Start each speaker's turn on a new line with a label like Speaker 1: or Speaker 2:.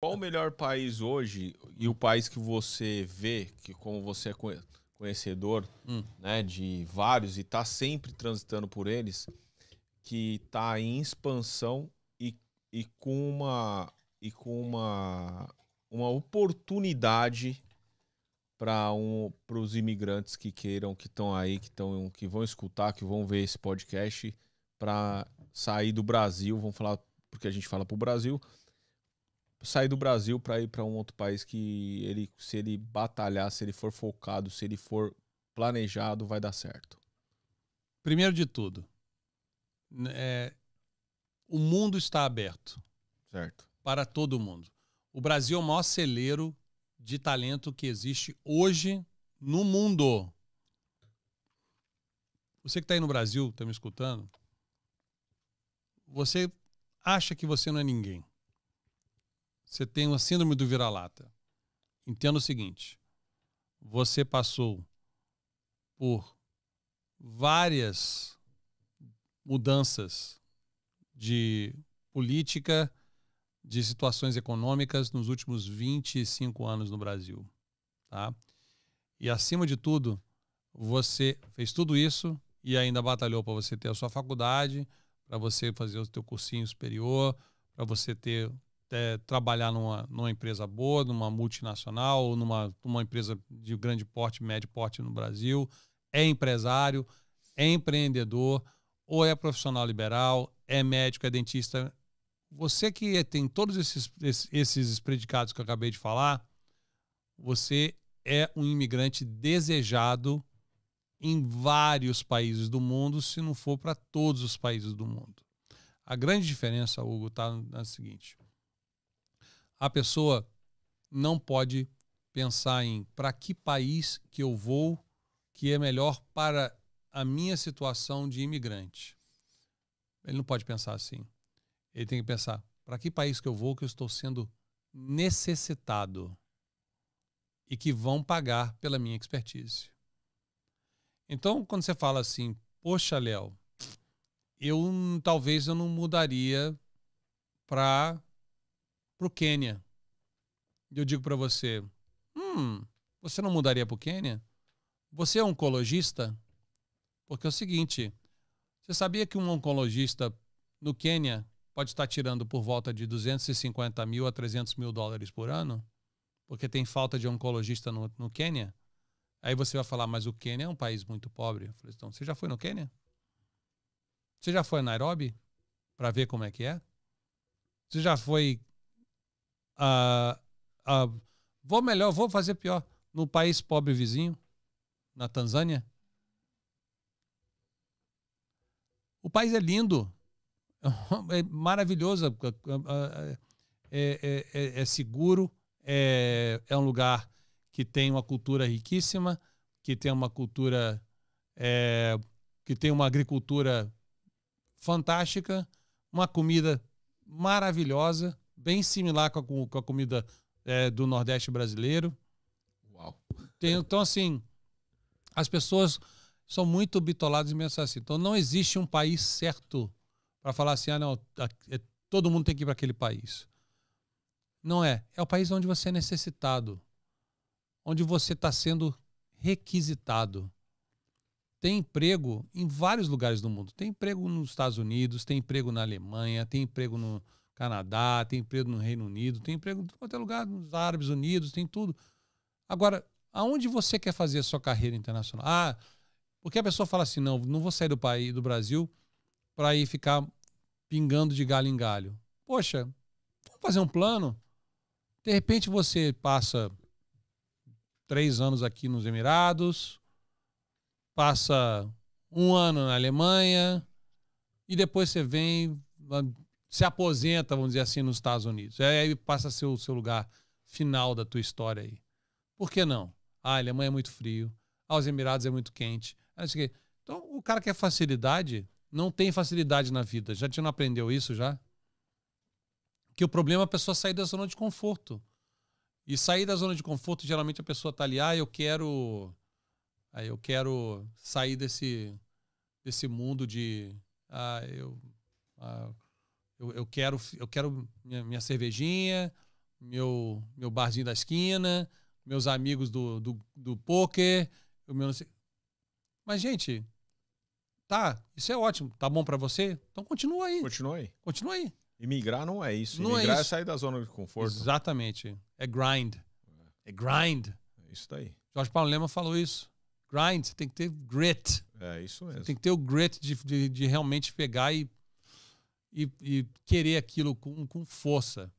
Speaker 1: Qual o melhor país hoje e o país que você vê, que como você é conhecedor hum. né, de vários e está sempre transitando por eles, que está em expansão e, e com uma e com uma, uma oportunidade para um, os imigrantes que queiram, que estão aí, que, tão, que vão escutar, que vão ver esse podcast, para sair do Brasil, vão falar, porque a gente fala para o Brasil, sair do Brasil para ir para um outro país que ele, se ele batalhar, se ele for focado, se ele for planejado, vai dar certo? Primeiro de tudo, né,
Speaker 2: é, o mundo está aberto. Certo. Para todo mundo. O Brasil é o maior celeiro de talento que existe hoje no mundo. Você que está aí no Brasil, está me escutando, você acha que você não é ninguém você tem uma síndrome do vira-lata. Entenda o seguinte: você passou por várias mudanças de política, de situações econômicas nos últimos 25 anos no Brasil. Tá? E acima de tudo, você fez tudo isso e ainda batalhou para você ter a sua faculdade, para você fazer o seu cursinho superior, para você ter é, trabalhar numa, numa empresa boa, numa multinacional, numa, numa empresa de grande porte, médio porte no Brasil, é empresário, é empreendedor, ou é profissional liberal, é médico, é dentista. Você que tem todos esses, esses predicados que eu acabei de falar, você é um imigrante desejado em vários países do mundo, se não for para todos os países do mundo. A grande diferença, Hugo, está na seguinte: a pessoa não pode pensar em para que país que eu vou que é melhor para a minha situação de imigrante. Ele não pode pensar assim. Ele tem que pensar para que país que eu vou que eu estou sendo necessitado e que vão pagar pela minha expertise. Então, quando você fala assim, poxa, Léo, eu talvez eu não mudaria para pro Quênia. E eu digo para você: hum, você não mudaria pro Quênia? Você é oncologista? Porque é o seguinte: você sabia que um oncologista no Quênia pode estar tirando por volta de 250 mil a 300 mil dólares por ano? Porque tem falta de oncologista no, no Quênia? Aí você vai falar, mas o Quênia é um país muito pobre. Eu falei, então, você já foi no Quênia? Você já foi a Nairobi para ver como é que é? Você já foi ah, ah, vou melhor, vou fazer pior. No país pobre vizinho, na Tanzânia. O país é lindo, é maravilhoso, é é, é, é, é seguro, é, é um lugar que tem uma cultura riquíssima, que tem uma cultura, é, que tem uma agricultura fantástica, uma comida maravilhosa, bem similar com a, com a comida é, do Nordeste brasileiro. Uau. Tem, então, assim, as pessoas são muito bitoladas e pensar assim, assim. Então, não existe um país certo para falar assim, ah, não, é, todo mundo tem que ir para aquele país. Não é. É o país onde você é necessitado, onde você está sendo requisitado. Tem emprego em vários lugares do mundo. Tem emprego nos Estados Unidos, tem emprego na Alemanha, tem emprego no, Canadá, tem emprego no Reino Unido, tem emprego em qualquer é lugar, nos Árabes Unidos, tem tudo. Agora, aonde você quer fazer a sua carreira internacional? Ah, porque a pessoa fala assim, não, não vou sair do país, do Brasil, para ir ficar pingando de galho em galho. Poxa, vamos fazer um plano? De repente você passa três anos aqui nos Emirados, passa um ano na Alemanha, e depois você vem se aposenta, vamos dizer assim, nos Estados Unidos. Aí passa a ser o seu lugar final da tua história aí. Por que não? Ah, a Alemanha é muito frio, ah, os Emirados é muito quente. Ah, então, o cara quer facilidade, não tem facilidade na vida. Já te não aprendeu isso já? Que o problema é a pessoa sair da zona de conforto. E sair da zona de conforto, geralmente a pessoa tá ali, ah, eu quero. Ah, eu quero sair desse, desse mundo de. Ah, eu. Ah, eu, eu quero, eu quero minha, minha, cervejinha, meu, meu barzinho da esquina, meus amigos do, do, do poker, o
Speaker 1: meu Mas, gente, tá, isso é ótimo, tá bom para você? Então continua aí. Continua aí. Continua aí. Imigrar não é isso. Não é Imigrar é, isso. é sair da zona de conforto.
Speaker 2: Exatamente. É grind. É grind. É isso daí. Jorge Paulo Lema falou isso. Grind, você tem que ter grit. É isso mesmo. Você tem que ter o grit de, de, de realmente pegar e e, e querer aquilo com, com força.